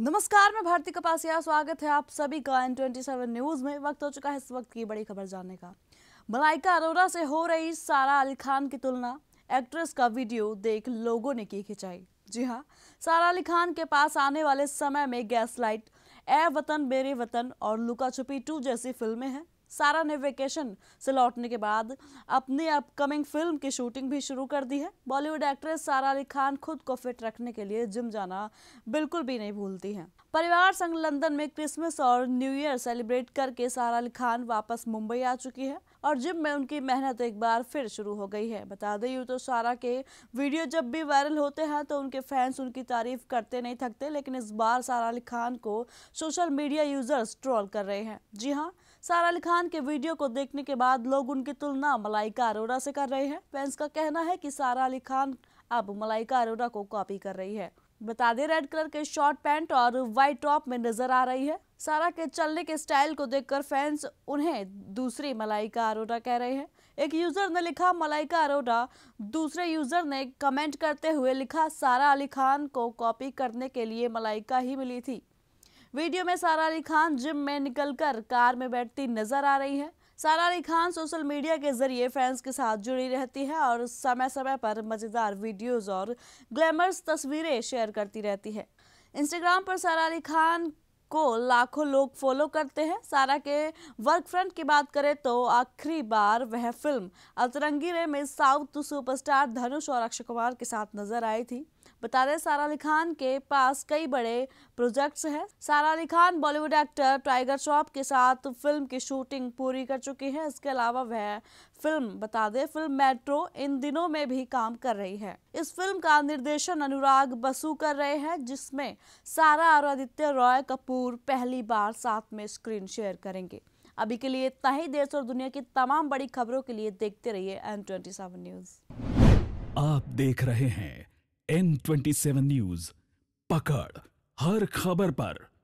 नमस्कार मैं भारती कपासिया स्वागत है आप सभी का एन ट्वेंटी सेवन न्यूज में वक्त हो चुका है इस वक्त की बड़ी खबर जानने का मलाइका अरोरा से हो रही सारा अली खान की तुलना एक्ट्रेस का वीडियो देख लोगों ने की खिंचाई जी हाँ सारा अली खान के पास आने वाले समय में गैस लाइट ए वतन मेरे वतन और लुका छुपी टू जैसी फिल्में हैं सारा ने वेकेशन से लौटने के बाद अपनी अपकमिंग फिल्म की शूटिंग भी शुरू कर दी है बॉलीवुड एक्ट्रेस सारा अली खान खुद को फिट रखने के लिए जिम जाना बिल्कुल भी नहीं भूलती हैं परिवार संग लंदन में क्रिसमस और न्यू ईयर सेलिब्रेट करके सारा अली खान वापस मुंबई आ चुकी है और जिम में उनकी मेहनत एक बार फिर शुरू हो गई है बता दें यूँ तो सारा के वीडियो जब भी वायरल होते हैं तो उनके फैंस उनकी तारीफ करते नहीं थकते लेकिन इस बार सारा अली खान को सोशल मीडिया यूजर्स ट्रोल कर रहे हैं जी हाँ सारा अली खान के वीडियो को देखने के बाद लोग उनकी तुलना मलाइका अरोड़ा से कर रहे हैं फैंस का कहना है कि सारा अली खान अब मलाइका अरोड़ा को कॉपी कर रही है बता दें रेड कलर के शॉर्ट पैंट और व्हाइट टॉप में नजर आ रही है सारा के चलने के स्टाइल को देखकर फैंस उन्हें दूसरी मलाइका अरोड़ा कह रहे हैं एक यूजर ने लिखा मलाइका अरोड़ा दूसरे यूजर ने कमेंट करते हुए लिखा सारा अली खान को कॉपी करने के लिए मलाइका ही मिली थी वीडियो में सारा अली खान जिम में निकलकर कार में बैठती नजर आ रही है सारा अली खान सोशल मीडिया के जरिए फैंस के साथ जुड़ी रहती है और समय समय पर मज़ेदार वीडियोज और ग्लैमरस तस्वीरें शेयर करती रहती है इंस्टाग्राम पर सारा अली खान को लाखों लोग फॉलो करते हैं सारा के वर्क फ्रंट की बात करें तो आखिरी बार वह फिल्म अतरंगी में साउथ सुपरस्टार धनुष और अक्षय कुमार के साथ नजर आई थी बता दें सारा अली खान के पास कई बड़े प्रोजेक्ट्स हैं सारा अली खान बॉलीवुड एक्टर टाइगर श्रॉफ के साथ फिल्म की शूटिंग पूरी कर चुकी हैं इसके अलावा वह फिल्म बता दें फिल्म मेट्रो इन दिनों में भी काम कर रही है इस फिल्म का निर्देशन अनुराग बसु कर रहे हैं जिसमें सारा और आदित्य रॉय कपूर कपूर पहली बार साथ में स्क्रीन शेयर करेंगे अभी के लिए इतना ही देश और दुनिया की तमाम बड़ी खबरों के लिए देखते रहिए एन ट्वेंटी सेवन न्यूज आप देख रहे हैं एन ट्वेंटी सेवन न्यूज पकड़ हर खबर पर